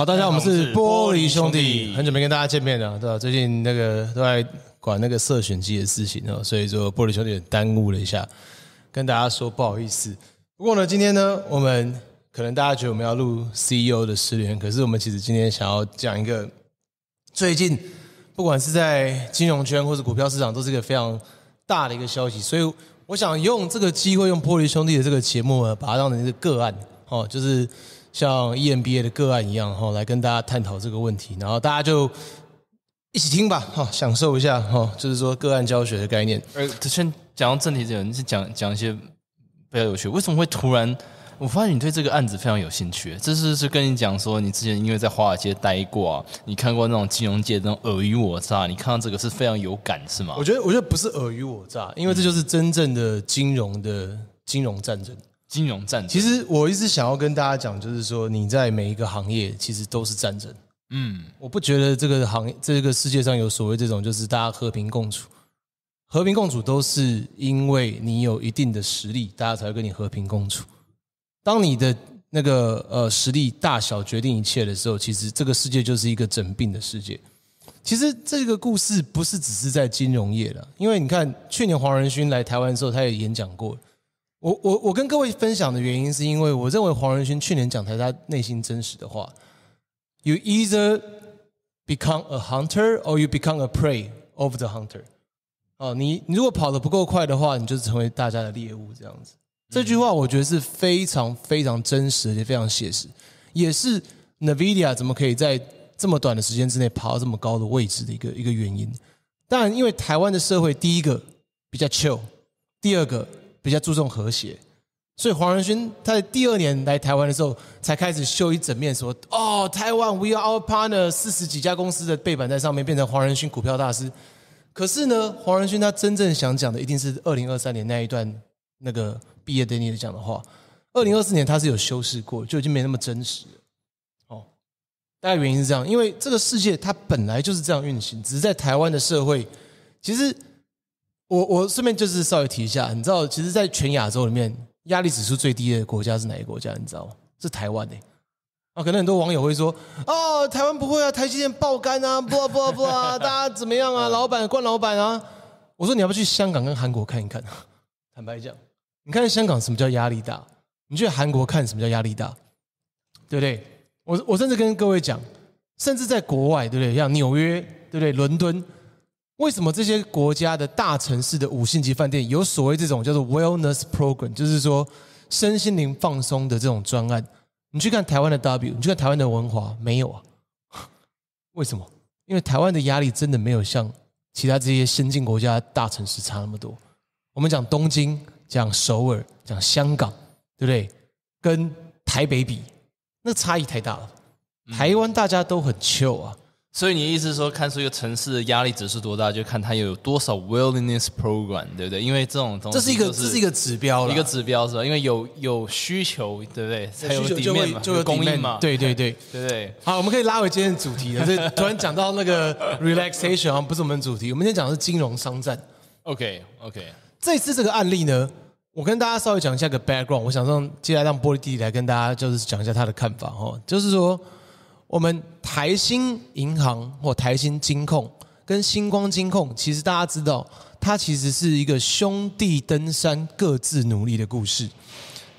好，大家，我们是玻璃兄弟，很久没跟大家见面了，对吧？最近那个都在管那个色选机的事情哦，所以说玻璃兄弟耽误了一下，跟大家说不好意思。不过呢，今天呢，我们可能大家觉得我们要录 CEO 的失联，可是我们其实今天想要讲一个最近不管是在金融圈或者股票市场，都是一个非常大的一个消息，所以我想用这个机会，用玻璃兄弟的这个节目呢，把它当成个个案哦，就是。像 EMBA 的个案一样哈，来跟大家探讨这个问题，然后大家就一起听吧哈，享受一下哈，就是说个案教学的概念。而先讲到正题，讲你是讲讲一些比较有趣。为什么会突然我发现你对这个案子非常有兴趣？这是是跟你讲说，你之前因为在华尔街待过啊，你看过那种金融界那种尔虞我诈，你看到这个是非常有感是吗？我觉得我觉得不是尔虞我诈，因为这就是真正的金融的金融战争。金融战争，其实我一直想要跟大家讲，就是说你在每一个行业，其实都是战争。嗯，我不觉得这个行业，这个世界上有所谓这种，就是大家和平共处，和平共处都是因为你有一定的实力，大家才会跟你和平共处。当你的那个呃实力大小决定一切的时候，其实这个世界就是一个整病的世界。其实这个故事不是只是在金融业的，因为你看去年黄仁勋来台湾的时候，他也演讲过。我我我跟各位分享的原因，是因为我认为黄仁勋去年讲台他内心真实的话：You either become a hunter or you become a prey of the hunter。哦，你你如果跑得不够快的话，你就成为大家的猎物这样子。这句话我觉得是非常非常真实也非常写实，也是 NVIDIA 怎么可以在这么短的时间之内爬到这么高的位置的一个一个原因。当然，因为台湾的社会，第一个比较 chill，第二个。比较注重和谐，所以黄仁勋他在第二年来台湾的时候，才开始修一整面，说：“哦，台湾，We are our partner，四十几家公司的背板在上面，变成黄仁勋股票大师。”可是呢，黄仁勋他真正想讲的，一定是二零二三年那一段那个毕业典礼讲的话。二零二四年他是有修饰过，就已经没那么真实了。哦，大概原因是这样，因为这个世界它本来就是这样运行，只是在台湾的社会，其实。我我顺便就是稍微提一下，你知道，其实，在全亚洲里面，压力指数最低的国家是哪个国家？你知道吗？是台湾诶。啊，可能很多网友会说：“哦，台湾不会啊，台积电爆肝啊，不啊不啊不啊，大家怎么样啊？老板关老板啊？”我说：“你要不去香港跟韩国看一看？坦白讲，你看香港什么叫压力大？你去韩国看什么叫压力大？对不对？我我甚至跟各位讲，甚至在国外，对不对？像纽约，对不对？伦敦。”为什么这些国家的大城市的五星级饭店有所谓这种叫做 wellness program，就是说身心灵放松的这种专案？你去看台湾的 W，你去看台湾的文华，没有啊？为什么？因为台湾的压力真的没有像其他这些先进国家大城市差那么多。我们讲东京，讲首尔，讲香港，对不对？跟台北比，那差异太大了。台湾大家都很 chill 啊。所以你意思是说，看出一个城市压力值是多大，就看它有多少 w i l d n e s s program，对不对？因为这种东西，这是一个这是一个指标，一个指标是吧？因为有有需求，对不对？有底面嘛，有供应嘛？对对对对对。好，我们可以拉回今天主题了。突然讲到那个 relaxation，不是我们主题。我们今天讲的是金融商战。OK OK。这次这个案例呢，我跟大家稍微讲一下个 background。我想让接下来让玻璃弟弟来跟大家就是讲一下他的看法哦。就是说。我们台新银行或台新金控跟星光金控，其实大家知道，它其实是一个兄弟登山各自努力的故事。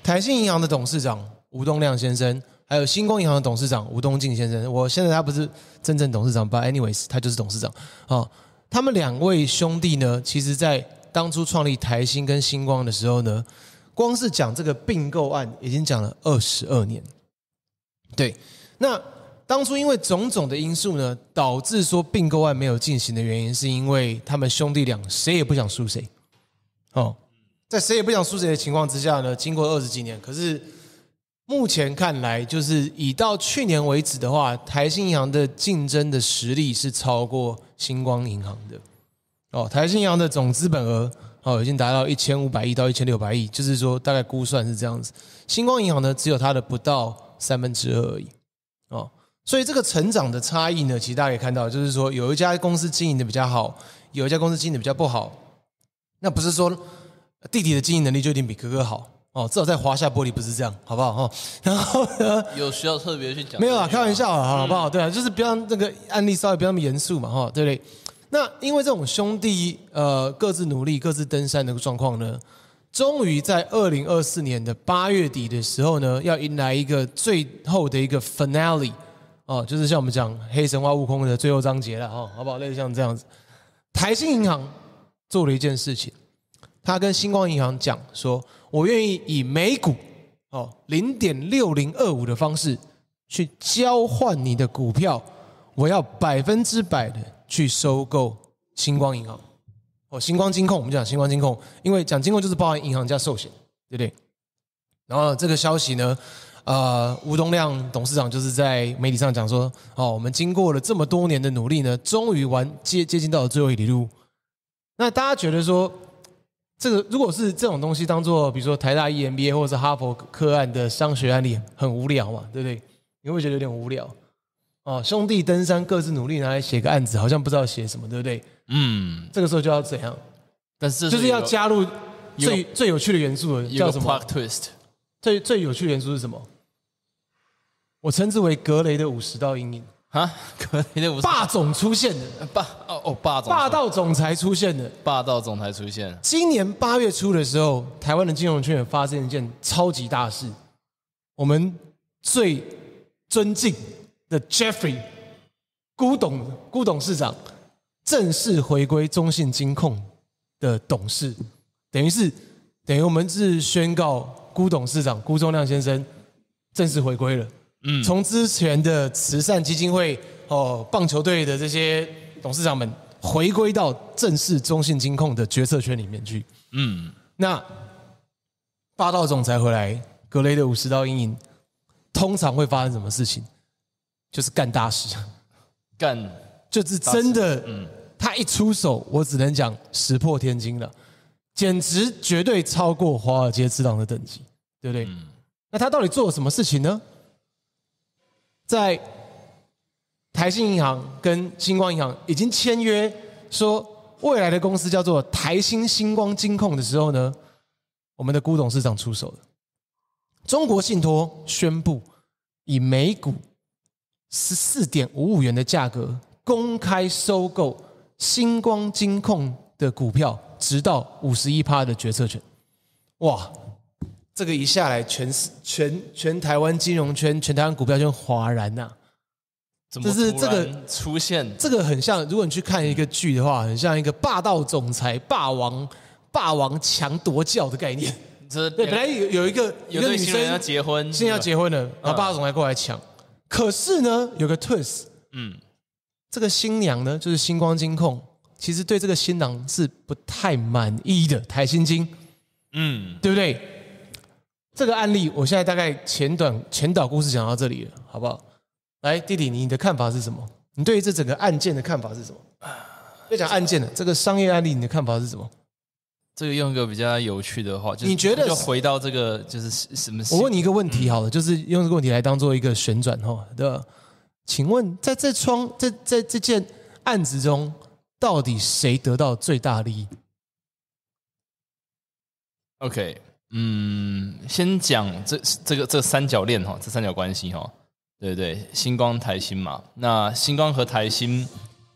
台新银行的董事长吴东亮先生，还有星光银行的董事长吴东进先生，我现在他不是真正董事长，but anyways 他就是董事长。啊，他们两位兄弟呢，其实在当初创立台新跟星光的时候呢，光是讲这个并购案，已经讲了二十二年。对，那。当初因为种种的因素呢，导致说并购案没有进行的原因，是因为他们兄弟俩谁也不想输谁。哦，在谁也不想输谁的情况之下呢，经过二十几年，可是目前看来，就是以到去年为止的话，台信银行的竞争的实力是超过星光银行的。哦，台信银行的总资本额哦已经达到一千五百亿到一千六百亿，就是说大概估算是这样子。星光银行呢，只有它的不到三分之二而已。哦。所以这个成长的差异呢，其实大家可以看到，就是说有一家公司经营的比较好，有一家公司经营的比较不好，那不是说弟弟的经营能力就一定比哥哥好哦。至少在华夏玻璃不是这样，好不好哈？然后呢，有需要特别去讲？没有啊，开玩笑啊，好不好？对啊，就是不要那个案例稍微不要那么严肃嘛哈，对不对？那因为这种兄弟呃各自努力各自登山的状况呢，终于在二零二四年的八月底的时候呢，要迎来一个最后的一个 finale。哦，就是像我们讲《黑神话：悟空》的最后章节了哈，好不好？类似像这样子，台新银行做了一件事情，他跟星光银行讲说：“我愿意以每股哦零点六零二五的方式去交换你的股票，我要百分之百的去收购星光银行。”哦，星光金控，我们讲星光金控，因为讲金控就是包含银行加寿险，对不对？然后这个消息呢？呃，吴东亮董事长就是在媒体上讲说，哦，我们经过了这么多年的努力呢，终于完接接近到了最后一里路。那大家觉得说，这个如果是这种东西当做，比如说台大 EMBA 或者是哈佛科案的商学案例，很无聊嘛，对不对？你会觉得有点无聊。哦，兄弟登山各自努力拿来写个案子，好像不知道写什么，对不对？嗯，这个时候就要怎样？但是就是要加入最最有趣的元素，叫什么？twist。最最有趣的元素是什么？我称之为格雷的五十道阴影啊，格雷的五十霸总出现的霸哦哦霸总霸道总裁出现的霸道总裁出现今年八月初的时候，台湾的金融圈也发生一件超级大事，我们最尊敬的 Jeffrey 古董古董事长正式回归中信金控的董事，等于是等于我们是宣告古董事长辜忠亮先生正式回归了。嗯，从之前的慈善基金会、哦棒球队的这些董事长们，回归到正式中信金控的决策圈里面去。嗯，那霸道总裁回来，格雷的五十道阴影，通常会发生什么事情？就是干大事，干就是真的。嗯，他一出手，我只能讲石破天惊了，简直绝对超过华尔街之狼的等级，对不对？嗯，那他到底做了什么事情呢？在台信银行跟星光银行已经签约，说未来的公司叫做台新星光金控的时候呢，我们的辜董事长出手了。中国信托宣布以每股十四点五五元的价格公开收购星光金控的股票，直到五十一趴的决策权。哇！这个一下来，全全全台湾金融圈、全台湾股票就哗然呐！这是这个出现，这个很像，如果你去看一个剧的话，很像一个霸道总裁、霸王、霸王强夺教的概念。对，本来有有一个有个女生要结婚，现在要结婚了，然后霸道总裁过来抢。可是呢，有个 twist，嗯，这个新娘呢，就是星光金控，其实对这个新郎是不太满意的台新金，嗯，对不对？这个案例，我现在大概前短前导故事讲到这里了，好不好？来，弟弟，你的看法是什么？你对于这整个案件的看法是什么？要讲案件的这个商业案例，你的看法是什么？这个用一个比较有趣的话，就你觉得回到这个就是什么？我问你一个问题好了，就是用这个问题来当做一个旋转哈的。请问，在这窗在在这件案子中，到底谁得到最大利益？OK。嗯，先讲这这个这三角链哈，这三角关系哈，对对？星光台新嘛，那星光和台新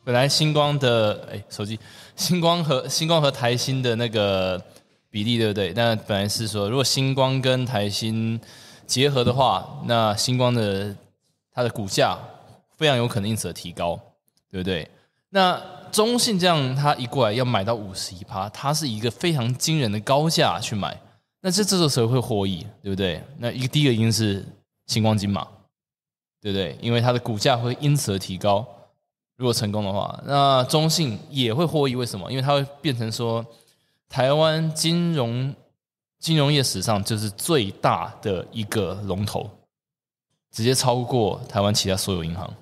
本来星光的哎，手机星光和星光和台新的那个比例对不对？那本来是说，如果星光跟台新结合的话，那星光的它的股价非常有可能因此而提高，对不对？那中信这样它一过来要买到五十一趴，它是一个非常惊人的高价去买。那这这座社会获益，对不对？那一个第一个因是星光金嘛，对不对？因为它的股价会因此而提高，如果成功的话，那中信也会获益。为什么？因为它会变成说，台湾金融金融业史上就是最大的一个龙头，直接超过台湾其他所有银行。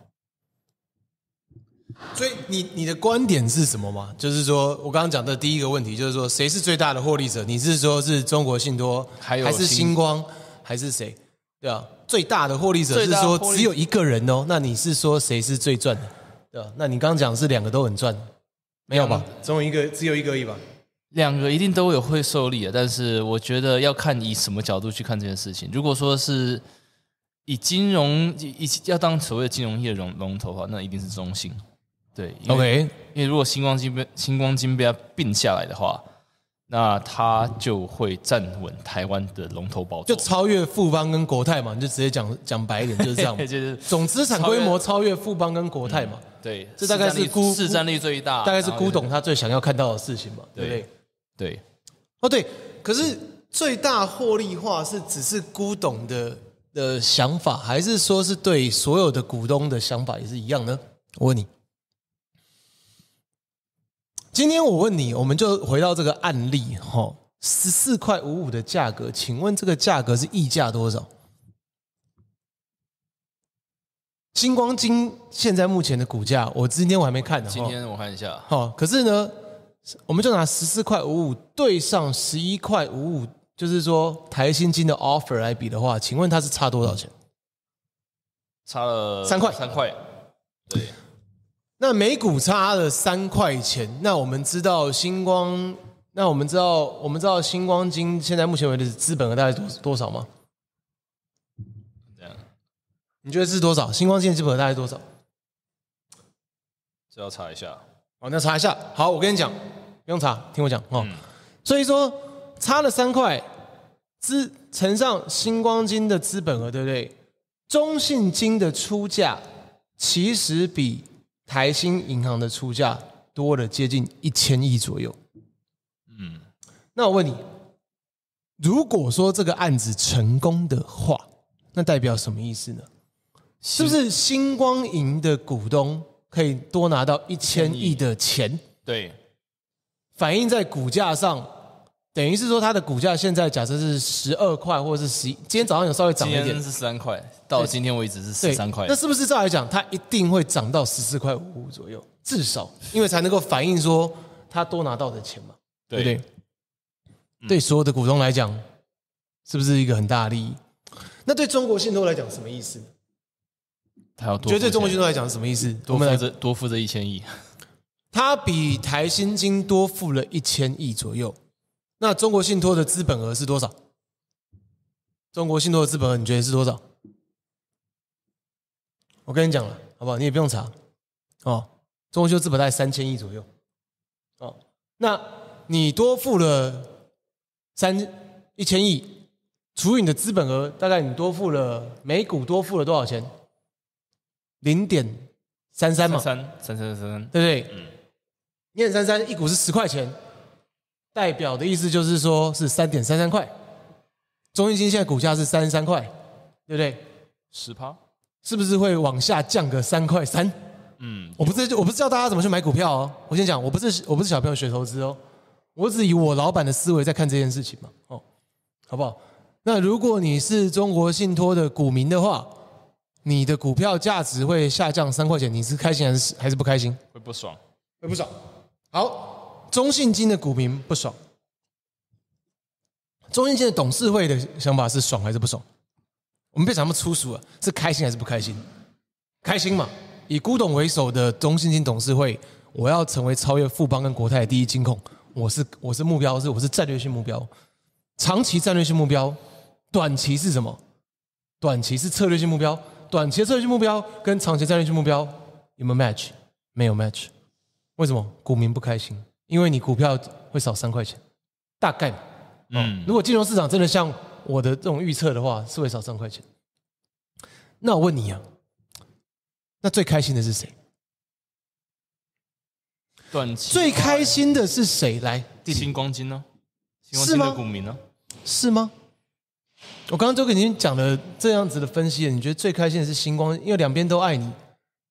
所以你你的观点是什么吗？就是说我刚刚讲的第一个问题，就是说谁是最大的获利者？你是说是中国信托，还有还是星光，还是谁？对啊，最大的获利者是说只有一个人哦。那你是说谁是最赚的？对啊，那你刚刚讲是两个都很赚，没有吧？总有一个只有一个亿吧？两个一定都有会受利的，但是我觉得要看以什么角度去看这件事情。如果说是以金融以要当所谓的金融业龙龙头的话，那一定是中信。对，OK，因为如果星光金被星光金被要并下来的话，那他就会站稳台湾的龙头宝座，就超越富邦跟国泰嘛。你就直接讲讲白一点，就是这样，总资产规模超越富邦跟国泰嘛。对，这大概是股市占力最大，大概是古董他最想要看到的事情嘛。不对，对，哦，对，可是最大获利化是只是古董的的想法，还是说是对所有的股东的想法也是一样呢？我问你。今天我问你，我们就回到这个案例哈，十四块五五的价格，请问这个价格是溢价多少？星光金现在目前的股价，我今天我还没看呢。今天我看一下好，可是呢，我们就拿十四块五五对上十一块五五，就是说台新金的 offer 来比的话，请问它是差多少钱？差了三块。三块，对。那美股差了三块钱，那我们知道星光，那我们知道，我们知道星光金现在目前为止资本额大概多多少吗？这样，你觉得是多少？星光金的资本额大概多少？这要查一下。哦，那查一下。好，我跟你讲，不用查，听我讲哦。所以说，差了三块，资乘上星光金的资本额，对不对？中信金的出价其实比。台新银行的出价多了接近一千亿左右，嗯，那我问你，如果说这个案子成功的话，那代表什么意思呢？是不是星光银的股东可以多拿到一千亿的钱？对，反映在股价上。等于是说，它的股价现在假设是十二块，或者是十。今天早上有稍微涨一点，是三块。到今天为止是十三块。那是不是照来讲，它一定会涨到十四块五左右？至少，因为才能够反映说它多拿到的钱嘛，对不对？对所有的股东来讲，是不是一个很大的利益？那对中国信托来讲，什么意思？他要多？觉得对中国信托来讲什么意思？多付这多付这一千亿？它比台新金多付了一千亿左右。那中国信托的资本额是多少？中国信托的资本额，你觉得是多少？我跟你讲了，好不好？你也不用查，哦，中国就资本大概三千亿左右，哦。那你多付了三一千亿，除以你的资本额，大概你多付了每股多付了多少钱？零点三三嘛，三三三三三，对不对？嗯，零点三三一股是十块钱。代表的意思就是说，是三点三三块。中信金现在股价是三十三块，对不对？十趴，是不是会往下降个三块三？嗯，我不是，我不是教大家怎么去买股票哦。我先讲，我不是，我不是小朋友学投资哦。我只以我老板的思维在看这件事情嘛。哦，好不好？那如果你是中国信托的股民的话，你的股票价值会下降三块钱，你是开心还是还是不开心？会不爽，会不爽。好。中信金的股民不爽，中信金的董事会的想法是爽还是不爽？我们被讲那么粗俗了，是开心还是不开心？开心嘛！以古董为首的中信金董事会，我要成为超越富邦跟国泰的第一金控，我是我是目标是我是战略性目标，长期战略性目标，短期是什么？短期是策略性目标，短期策略性目标跟长期战略性目标有没有 match？没有 match，为什么？股民不开心。因为你股票会少三块钱，大概，嗯，如果金融市场真的像我的这种预测的话，是会少三块钱。那我问你啊，那最开心的是谁？短期最开心的是谁？来，星光金呢？星光金的股民呢？是吗？我刚刚就跟你讲了这样子的分析，你觉得最开心的是星光？因为两边都爱你，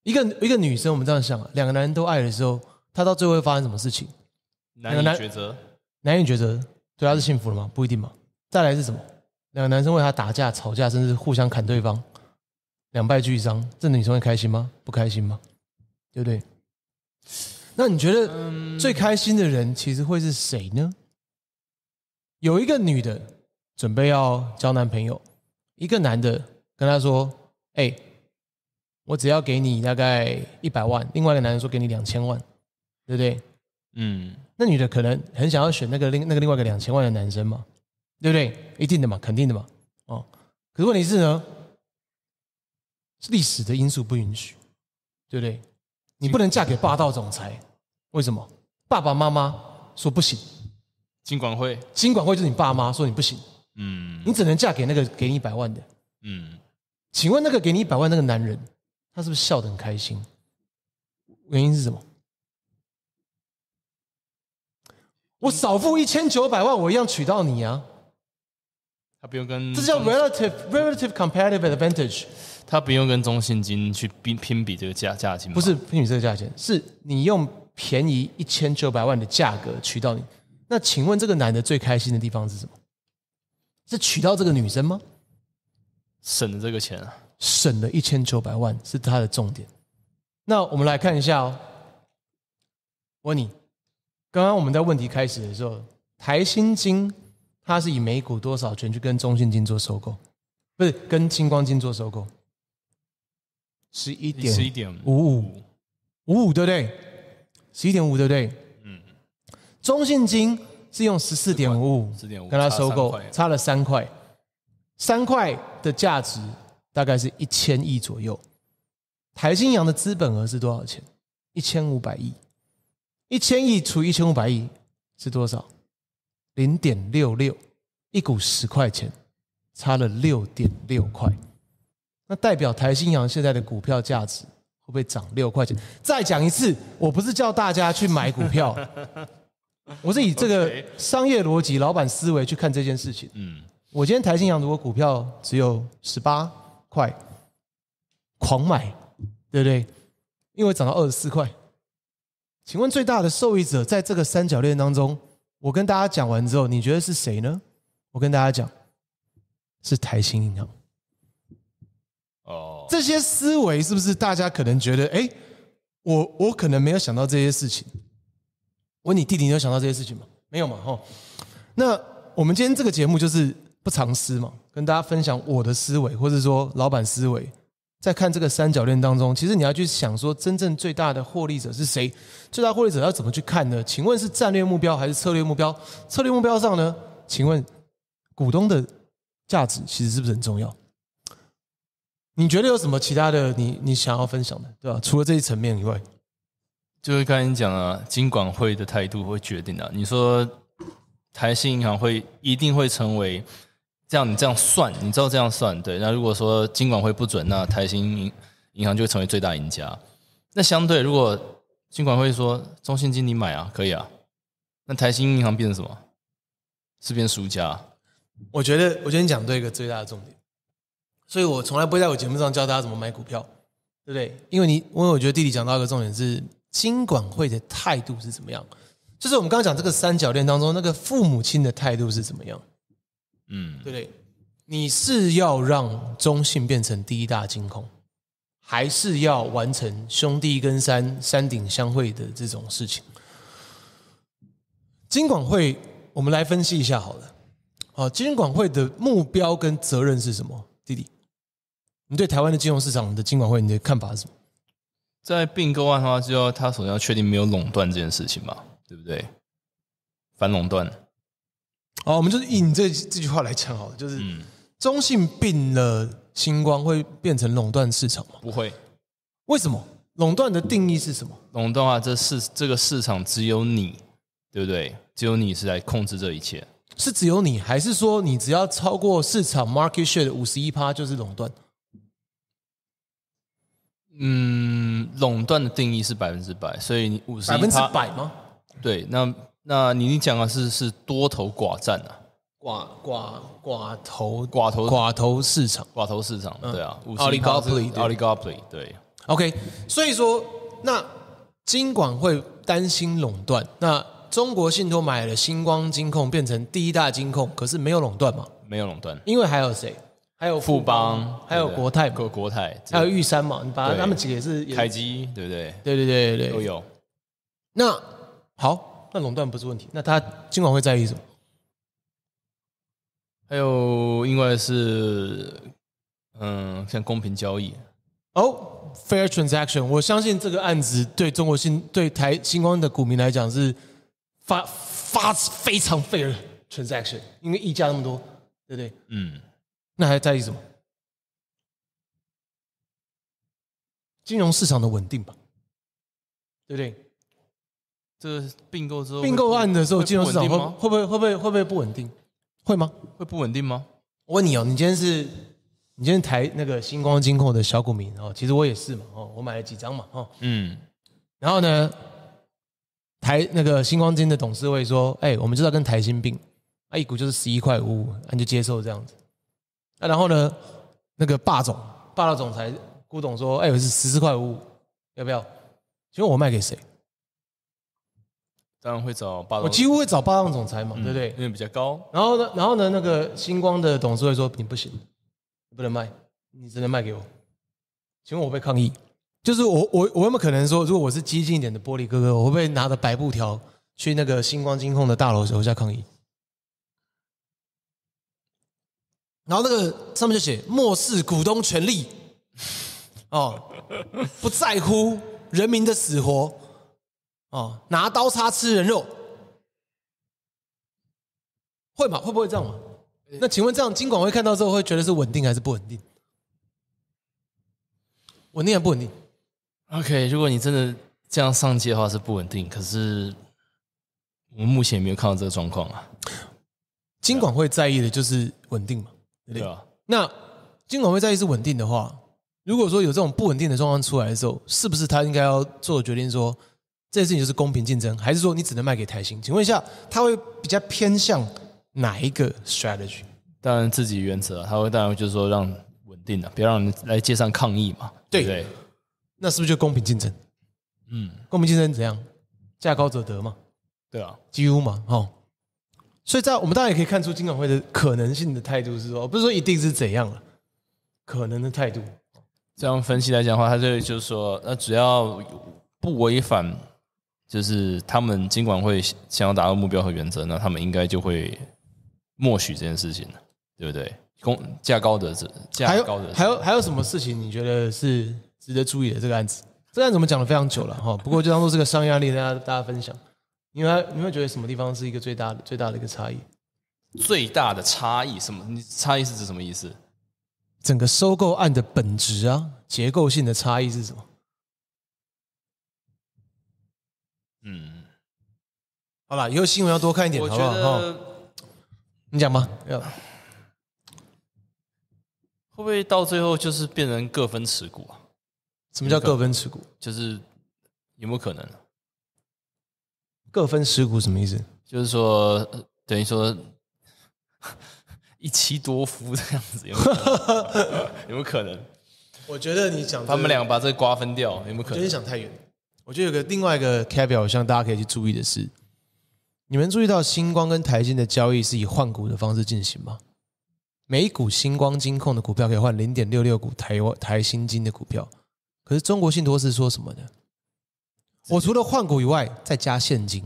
一个一个女生，我们这样想，两个男人都爱的时候，他到最后会发生什么事情？难以抉择，难以抉择，对他是幸福了吗？不一定嘛。再来是什么？两个男生为她打架、吵架，甚至互相砍对方，两败俱伤。这女生会开心吗？不开心吗？对不对？那你觉得最开心的人其实会是谁呢？有一个女的准备要交男朋友，一个男的跟她说：“哎，我只要给你大概一百万。”另外一个男人说：“给你两千万。”对不对？嗯，那女的可能很想要选那个另那个另外一个两千万的男生嘛，对不对？一定的嘛，肯定的嘛。哦，可是问题是呢，历史的因素不允许，对不对？你不能嫁给霸道总裁，为什么？爸爸妈妈说不行。金管会，金管会就是你爸妈说你不行。嗯，你只能嫁给那个给你一百万的。嗯，请问那个给你一百万那个男人，他是不是笑得很开心？原因是什么？我少付一千九百万，我一样娶到你啊！他不用跟这叫 relative relative c o m p e t i t i v e advantage。他不用跟中信金去拼拼比这个价价钱不是拼比这个价钱，是你用便宜一千九百万的价格娶到你。那请问这个男的最开心的地方是什么？是娶到这个女生吗？省了这个钱啊！省了一千九百万是他的重点。那我们来看一下哦。问你。刚刚我们在问题开始的时候，台新金它是以每股多少权去跟中信金做收购，不是跟金光金做收购，十一点十一点五五五五对不对？十一点五对不对？嗯，中信金是用十四点五五，跟它收购差了三块，三块的价值大概是一千亿左右。台新阳的资本额是多少钱？一千五百亿。一千亿除一千五百亿是多少？零点六六，一股十块钱，差了六点六块。那代表台新阳现在的股票价值会不会涨六块钱？再讲一次，我不是叫大家去买股票，我是以这个商业逻辑、老板思维去看这件事情。嗯，我今天台新阳如果股票只有十八块，狂买，对不对？因为涨到二十四块。请问最大的受益者在这个三角恋当中，我跟大家讲完之后，你觉得是谁呢？我跟大家讲，是台新银行。哦，这些思维是不是大家可能觉得，哎，我我可能没有想到这些事情？问你弟弟，你有想到这些事情吗？没有嘛，哈。那我们今天这个节目就是不藏私嘛，跟大家分享我的思维，或者说老板思维。在看这个三角恋当中，其实你要去想说，真正最大的获利者是谁？最大获利者要怎么去看呢？请问是战略目标还是策略目标？策略目标上呢？请问股东的价值其实是不是很重要？你觉得有什么其他的？你你想要分享的，对吧？除了这一层面以外，就是刚你讲了，金管会的态度会决定的。你说台新银行会一定会成为？像你这样算，你知道这样算对。那如果说金管会不准，那台新银银行就会成为最大赢家。那相对，如果金管会说中信金你买啊，可以啊，那台新银行变成什么？是变输家。我觉得，我觉得你讲对一个最大的重点。所以我从来不会在我节目上教大家怎么买股票，对不对？因为你，因为我觉得弟弟讲到一个重点是金管会的态度是怎么样，就是我们刚刚讲这个三角恋当中，那个父母亲的态度是怎么样。嗯，对不对？你是要让中信变成第一大金控，还是要完成兄弟跟山山顶相会的这种事情？金管会，我们来分析一下好了。啊，金管会的目标跟责任是什么？弟弟，你对台湾的金融市场的金管会你的看法是什么？在并购案的话，就要他首先要确定没有垄断这件事情嘛，对不对？反垄断。哦，我们就是你这这句话来讲，好，了，就是中性病了，星光会变成垄断市场吗？不会，为什么？垄断的定义是什么？垄断啊，这是这个市场只有你，对不对？只有你是来控制这一切，是只有你，还是说你只要超过市场 market share 的五十一趴就是垄断？嗯，垄断的定义是百分之百，所以五十百分之百吗？对，那。那你你讲的是是多头寡占啊，寡寡寡头寡头寡头市场寡头市场，对啊，奥利高普利，奥利高普利，对，OK，所以说那金管会担心垄断，那中国信托买了星光金控变成第一大金控，可是没有垄断嘛？没有垄断，因为还有谁？还有富邦，还有国泰，国国泰，还有玉山嘛？你把他们几个也是，台积对不对？对对对对，都有。那好。那垄断不是问题，那他今晚会在意什么？还有，因为是，嗯，像公平交易，哦，fair transaction，我相信这个案子对中国新对台新光的股民来讲是发发非常 fair transaction，因为溢价那么多，对不对？嗯，那还在意什么？金融市场的稳定吧，对不对？这并购之后，并购案的时候金融市场会会不会会不会会不会不稳定？会吗？会不稳定吗？我问你哦，你今天是，你今天台那个星光金控的小股民哦，其实我也是嘛哦，我买了几张嘛哦，嗯，然后呢，台那个星光金的董事会说，哎，我们就要跟台新并，啊，一股就是十一块五，你就接受这样子。那然后呢，那个霸总，霸道总裁古董说，哎，我是十四块五，要不要？请问我卖给谁？当然会找，霸我几乎会找霸道总裁嘛，对不对？因为比较高。然后呢，然后呢，那个星光的董事会说你不行，不能卖，你只能卖给我。请问我会抗议？就是我我我有没有可能说，如果我是激进一点的玻璃哥哥，我会不会拿着白布条去那个星光金控的大楼楼下抗议？然后那个上面就写漠视股东权利，哦，不在乎人民的死活。哦，拿刀叉吃人肉，会吗？会不会这样吗？那请问这样金管会看到之后会觉得是稳定还是不稳定？稳定还不稳定？OK，如果你真的这样上街的话是不稳定，可是我们目前没有看到这个状况啊。金管会在意的就是稳定嘛，对吧？那金管会在意是稳定的话，如果说有这种不稳定的状况出来的时候，是不是他应该要做决定说？这件事情就是公平竞争，还是说你只能卖给台新？请问一下，他会比较偏向哪一个 strategy？当然自己原则，他会当然就是说让稳定的，别让人来街上抗议嘛。对，那是不是就公平竞争？嗯，公平竞争怎样？价高者得嘛。对啊，几乎嘛。哦。所以在我们当然也可以看出金管会的可能性的态度是说，不是说一定是怎样了，可能的态度。这样分析来讲的话，他就就是说，那只要不违反。就是他们尽管会想要达到目标和原则，那他们应该就会默许这件事情了，对不对？工价高的这，价还有还有还有什么事情你觉得是值得注意的？这个案子，这个案子我们讲了非常久了哈，不过就当做是个商业案例，大家大家分享。你会你会觉得什么地方是一个最大的最大的一个差异？最大的差异什么？你差异是指什么意思？整个收购案的本质啊，结构性的差异是什么？好了，以后新闻要多看一点，好不好？你讲吧。要会不会到最后就是变成各分持股啊？什么叫各分持股？就是有没有可能？各分持股什么意思？就是说等于说 一妻多夫这样子，有没有可能？我觉得你讲他们俩把这瓜分掉，有没有可能？想太远。我觉得有个另外一个 caveat，大家可以去注意的是。你们注意到星光跟台金的交易是以换股的方式进行吗？每股星光金控的股票可以换零点六六股台台新金的股票。可是中国信托是说什么呢？我除了换股以外，再加现金。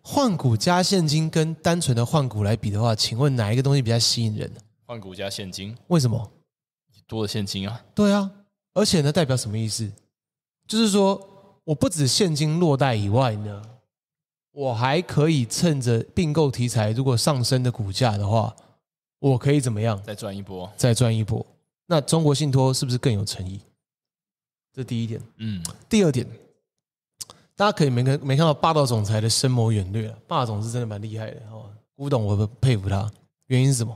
换股加现金跟单纯的换股来比的话，请问哪一个东西比较吸引人换股加现金？为什么？多的现金啊。对啊，而且呢，代表什么意思？就是说，我不止现金落袋以外呢。我还可以趁着并购题材如果上升的股价的话，我可以怎么样？再赚一波，再赚一波。那中国信托是不是更有诚意？这第一点。嗯，第二点，大家可以没看没看到霸道总裁的深谋远虑啊？霸总是真的蛮厉害的哦，古董我佩服他。原因是什么？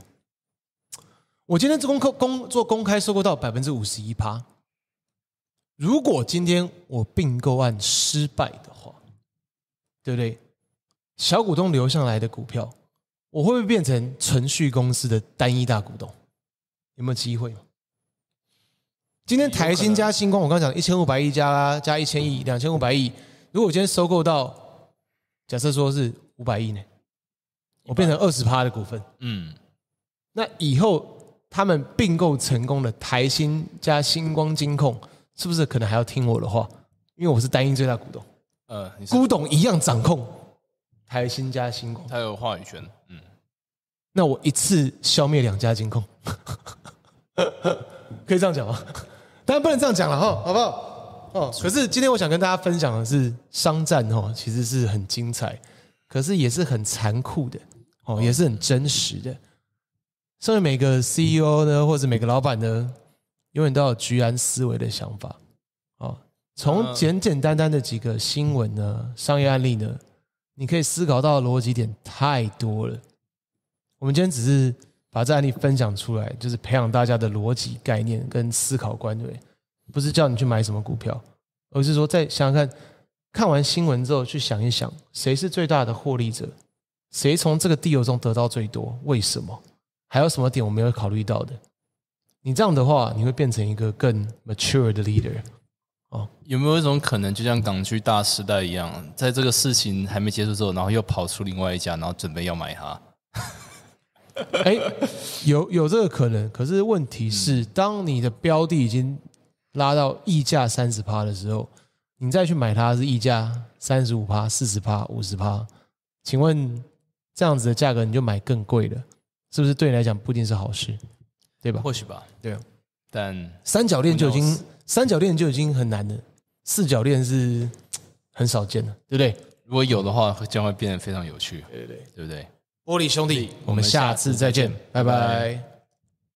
我今天做公开公做公开收购到百分之五十一趴。如果今天我并购案失败的话，对不对？小股东留下来的股票，我会不会变成存续公司的单一大股东？有没有机会？今天台新加星光，我刚讲一千五百亿加加一千亿，两千五百亿。如果我今天收购到，假设说是五百亿呢？我变成二十趴的股份。嗯，那以后他们并购成功的台新加星光金控，是不是可能还要听我的话？因为我是单一最大股东。呃，古董一样掌控。还新加新控，他有话语权。嗯，那我一次消灭两家金控，可以这样讲吗？当然不能这样讲了哈，好不好？哦，可是今天我想跟大家分享的是，商战哦，其实是很精彩，可是也是很残酷的哦，也是很真实的。所以每个 CEO 呢，或者每个老板呢，永远都有居安思危的想法哦。从简简单单的几个新闻呢，商业案例呢。你可以思考到的逻辑点太多了。我们今天只是把这案例分享出来，就是培养大家的逻辑概念跟思考观对，不是叫你去买什么股票，而是说再想想看，看完新闻之后去想一想，谁是最大的获利者，谁从这个地油中得到最多，为什么？还有什么点我没有考虑到的？你这样的话，你会变成一个更 mature 的 leader。哦，有没有一种可能，就像港剧《大时代》一样，在这个事情还没结束之后，然后又跑出另外一家，然后准备要买它？哎，有有这个可能。可是问题是，当你的标的已经拉到溢价三十趴的时候，你再去买它是溢价三十五趴、四十趴、五十趴，请问这样子的价格你就买更贵的，是不是对你来讲不一定是好事？对吧？或许吧，对。但三角恋就已经。三角恋就已经很难了，四角恋是 很少见的，对不对？如果有的话，将会变得非常有趣，对对对，对不对？玻璃兄弟，我们下次再见，拜拜。